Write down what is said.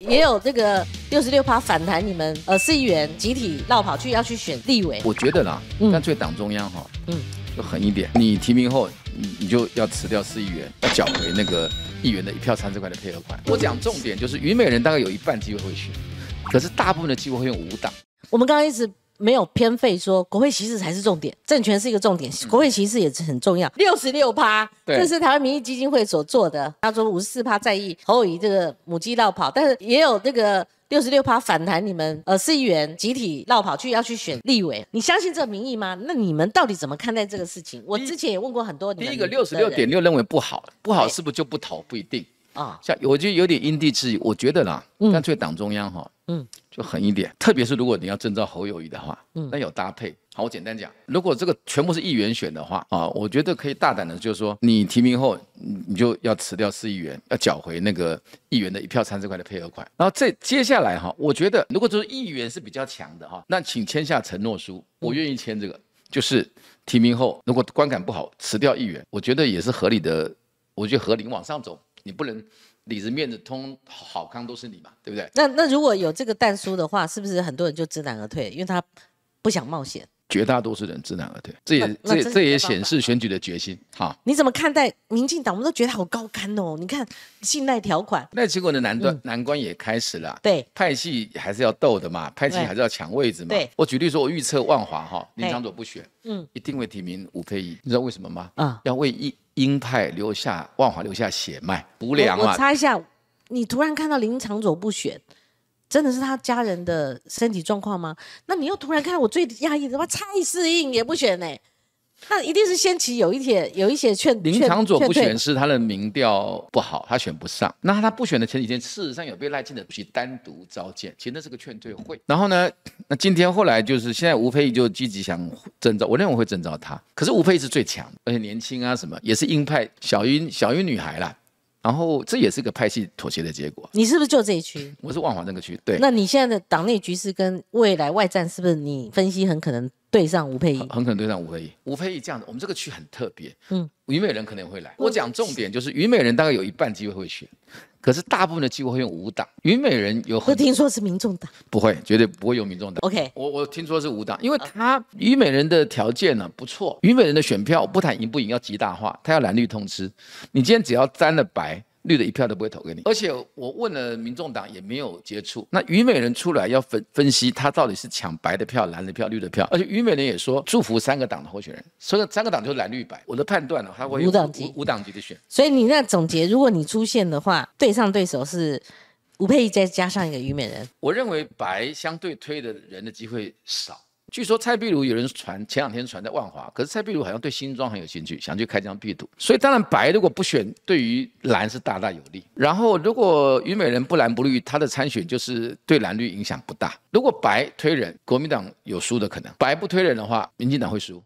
也有这个六十六趴反弹，你们呃，市议员集体绕跑去要去选立委。我觉得啦，干脆党中央哈，嗯，就狠一点，你提名后，你你就要辞掉市议员，要缴回那个议员的一票参十块的配合款。我讲重点就是，虞美人大概有一半机会会选，可是大部分的机会会用五档。我们刚刚一直。没有偏废说，国会席次才是重点，政权是一个重点，国会席次也是很重要。六十六趴，这是台湾民意基金会所做的，他说五十四趴在意侯友谊这个母鸡绕跑，但是也有这个六十六趴反弹，你们呃，市议员集体绕跑去要去选立委，你相信这个民意吗？那你们到底怎么看待这个事情？我之前也问过很多。第一个六十六点六认为不好，不好是不是就不投？不一定。啊，像我就有点因地制宜，我觉得啦，干脆党中央哈，嗯，就狠一点，特别是如果你要征召侯友谊的话，嗯，那有搭配。好，我简单讲，如果这个全部是议员选的话啊，我觉得可以大胆的，就是说你提名后，你你就要辞掉市议员，要缴回那个议员的一票参这块的配合款。然后这接下来哈，我觉得如果就是议员是比较强的哈，那请签下承诺书，我愿意签这个，就是提名后如果观感不好辞掉议员，我觉得也是合理的。我觉得何往上走。你不能里子面子通好康都是你嘛，对不对？那那如果有这个蛋书的话，是不是很多人就知难而退，因为他不想冒险？绝大多数人知难而退，这也这这也显示选举的决心。哈，你怎么看待民进党？我们都觉得好高干哦。你看信赖条款，那结果的难端难关也开始了。对，派系还是要斗的嘛，派系还是要抢位置嘛。对，我举例说，我预测万华哈林长佐不选，嗯，一定会提名吴佩仪。你知道为什么吗？啊，要为鹰鹰派留下万华留下血脉，不凉嘛。我猜一下，你突然看到林长佐不选。真的是他家人的身体状况吗？那你又突然看到我最压抑的嘛？蔡适应也不选呢，那一定是先期有一些、有一些劝林长佐不选是他的民调不好，他选不上。那他不选的前几天，事实上有被赖清德主席单独召见，其实那是个劝退会。然后呢，那今天后来就是现在吴佩仪就积极想征召，我认为会征召他。可是吴佩仪最强，而且年轻啊，什么也是鹰派小鹰、小鹰女孩啦。然后这也是个拍戏妥协的结果。你是不是就这一区？我是万华那个区。对，那你现在的党内局势跟未来外战是不是你分析很可能对上吴佩仪？很可能对上吴佩仪。吴佩仪这样子，我们这个区很特别。嗯，虞美人可能会来。我讲重点就是虞美人大概有一半机会会选。可是大部分的机会会用五党，虞美人有会听说是民众党，不会，绝对不会有民众党。OK，我我听说是五党，因为他虞美人的条件呢不错，虞美人的选票不谈赢不赢，要极大化，他要蓝绿通吃，你今天只要沾了白。绿的一票都不会投给你，而且我问了民众党也没有接触。那虞美人出来要分分析，他到底是抢白的票、蓝的票、绿的票，而且虞美人也说祝福三个党的候选人，所以三个党就是蓝、绿、白。我的判断呢，他会五党级的选。所以你那总结，如果你出现的话，对上对手是吴佩仪，再加上一个虞美人。我认为白相对推的人的机会少。据说蔡壁如有人传前两天传在万华，可是蔡壁如好像对新庄很有兴趣，想去开疆辟土。所以当然白如果不选，对于蓝是大大有利。然后如果虞美人不蓝不绿，他的参选就是对蓝绿影响不大。如果白推人，国民党有输的可能；白不推人的话，民进党会输。